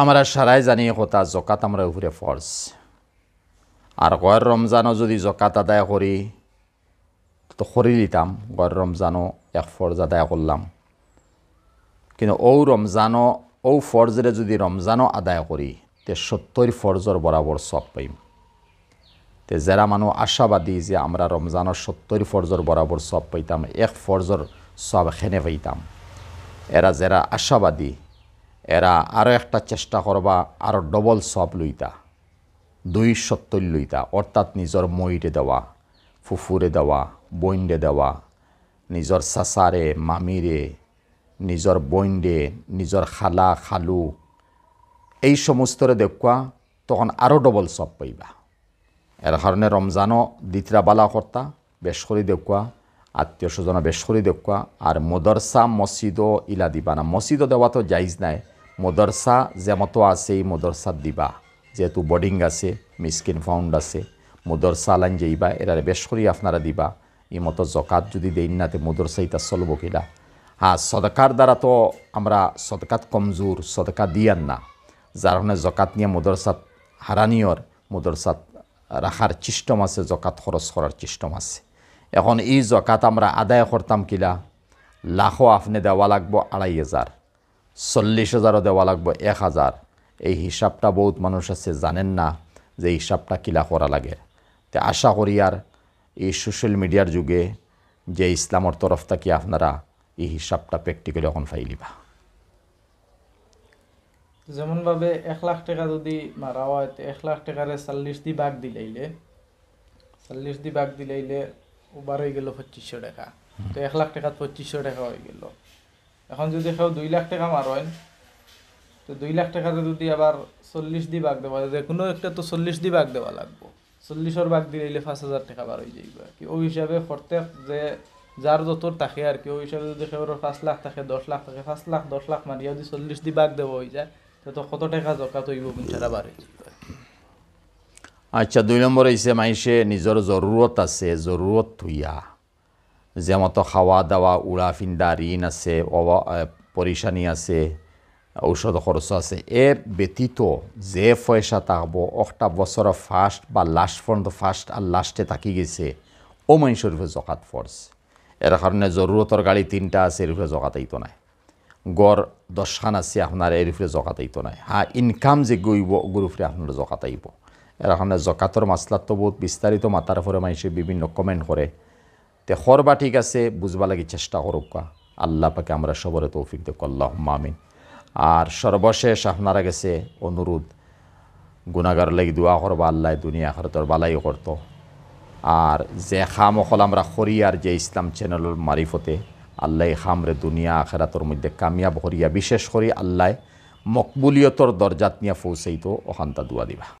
আমরা সারাই জানি কথা জকাত আমরা উপরে ফরজ আর গর রমজানও যদি জকাত আদায় করি তো করি লিতাম গর রমজানও এক ফর্জ আদায় করলাম কিন্তু ও রমজানও ও ফর্জরে যদি রমজানও আদায় করি তে সত্তর ফর্জর বরাবর সব পাইম তে যারা মানুষ আশাবাদী যে আমরা রমজানের সত্তর ফর্জর বরাবর সব পাইতাম এক ফর্জর সব খেনে পাইতাম এরা যারা আশাবাদী এরা আরও একটা চেষ্টা করবা আরও ডবল সব লইতা দুই সত্তর লইতা অর্থাৎ নিজের মইরে দেওয়া ফুফুরে দেওয়া বইন্ডে দেওয়া নিজর চাচারে মামিরে নিজর বইন্ডে নিজর খালা খালু এই সমস্তরে দেখুয়া তখন আরও ডবল সব পাইবা এর কারণে রমজানও দিতরা বালা কর্তা বেশ করে দেখুয়া আত্মীয় স্বজনে বেশ করে দেখুয়া আর মদরসা মসজিদও ইলা দিবা না মসজিদও দেওয়া তো যাইজ নাই মদরসা যেমতো আছে এই মদরসার দিবা যেহেতু বডিং আছে মিসকিন ফাউন্ড আছে মদরসা লাইন যেইবা এরার বেশ করি আপনারা দিবা এই মতো জকাত যদি দেন না তে মদরসা এটা চলব কিনা হ্যাঁ সদকার দ্বারা তো আমরা সদকাত কমজোর সদকা দিয়ান না যার কারণে জকাত নিয়ে মদরসাত হারানিয়র মদরসাত রাখার চিষ্টম আছে জকাত খরচ করার চিষ্টম আছে এখন এই জকাত আমরা আদায় করতাম কিলা লাখও আপনি দেওয়া লাগবো আড়াই হাজার চল্লিশ হাজারও দেওয়া লাগবো এক হাজার এই হিসাবটা বহুত মানুষ আছে জানেন না যে হিসাবটা কিলা করা লাগে তে আশা করি আর এই সোশ্যাল মিডিয়ার যুগে যে ইসলামর তরফ থাকি আপনারা এই হিসাবটা প্র্যাকটিক্যালি এখন ফাইলিবা যেমনভাবে এক লাখ টাকা যদি মারা হয় এক লাখ টাকারে চল্লিশ দি বাঘ দিলাইলে চল্লিশ দি বাঘ দিলাইলে ওবার হয়ে গেল পঁচিশশো টাকা তো এক লাখ টাকা পঁচিশশো টাকা হয়ে গেল এখন যদি কেউ দুই লাখ টাকা মারেন তো দুই লাখ টাকাতে যদি আবার চল্লিশ দি বাঘ দেওয়া যে কোনো একটা তো চল্লিশ দি বাঘ দেওয়া লাগবো চল্লিশর ভাগ দিলে পাঁচ হাজার টাকা বার হয়ে যাইবা কি ওই হিসাবে প্রত্যেক যে যার যত থাকে আর কি ওই হিসাবে যদি কেউ পাঁচ লাখ থাকে দশ লাখ থাকে পাঁচ লাখ দশ লাখ মারি যদি চল্লিশ দি বাঘ দেওয়া হয়ে যায় তো কত টাকা জকা তৈব বিচারা বার হয়ে যাইবা আচ্ছা দুই নম্বর হইছে মাইসে নিজের জরুরত আছে জরুরত থুইয়া যেমত খাওয়া দাওয়া উড়া ফিন্ডা ঋণ আছে পরিশানি আছে ঔষধ খরচ আছে এ ব্যতীত যে পয়সা থাকবো একটা বছর ফার্স্ট বা লাস্ট পর্যন্ত ফার্স্ট আর লাস্টে থাকি গেছে ও মানুষের রূপে জকাত ফর্স এর কারণে জরুরতর গাড়ি তিনটা আছে এরফে রূপে জকাত নাই গড় দশখান আছে আপনার এর উপরে জকাত নাই হ্যাঁ ইনকাম যে গইব ওগুর উপরে আপনার জকাত আইব এর কারণে জকাতর মাসলাত তো বহুত বিস্তারিত মাতার উপরে মানুষে বিভিন্ন কমেন্ট করে তে হরবা ঠিক আছে বুঝবা লাগি চেষ্টা কা আল্লাহ পাকে আমরা সবরে তৌফিক দেব আল্লাহ মামিন আর সর্বশেষ আপনারা গেছে অনুরোধ গুণাগার লাগি দোয়া করবা আল্লাহ দুনিয়া খরতর বালাই করত আর যে খাম অকল আমরা আর যে ইসলাম চ্যানেল মারিফতে আল্লাহ খামরে দুনিয়া আখেরাতর মধ্যে কামিয়াব করিয়া বিশেষ করে আল্লাহ মকবুলিয়তর দরজাত নিয়ে তো ওখানটা দোয়া দিবা